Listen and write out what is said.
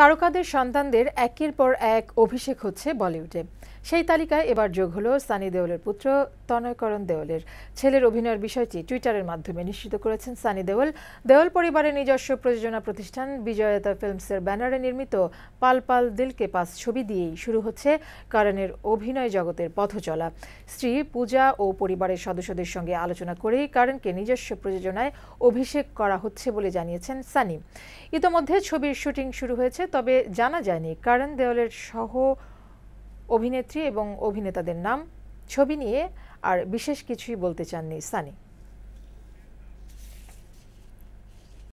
তারকাদের সন্তানদের একের পর এক অভিষেক হচ্ছে বলিউডে সেই তালিকায় এবার যোগ হলো সানি দেওলের পুত্র তনয়করণ দেওলের ছেলের অভিনয়ের বিষয়টি টুইটারের মাধ্যমে নিশ্চিত করেছেন সানি দেওল দেওল পরিবারের নিজস্ব প্রযোজনা প্রতিষ্ঠান বিজয়তা ফিল্মসের ব্যানারে নির্মিত পাল পাল দিলকে পাস ছবি দিয়েই শুরু হচ্ছে কারণের অভিনয় জগতের পথ চলা স্ত্রী পূজা ও পরিবারের সদস্যদের সঙ্গে আলোচনা করেই কারণকে নিজস্ব প্রযোজনায় অভিষেক করা হচ্ছে বলে জানিয়েছেন সানি ইতোমধ্যে ছবির শুটিং শুরু হয়েছে তবে জানা যায়নি কারণ দেওয়ালের সহ অভিনেত্রী এবং অভিনেতাদের নাম ছবি নিয়ে আর বিশেষ কিছুই বলতে চাননি সানি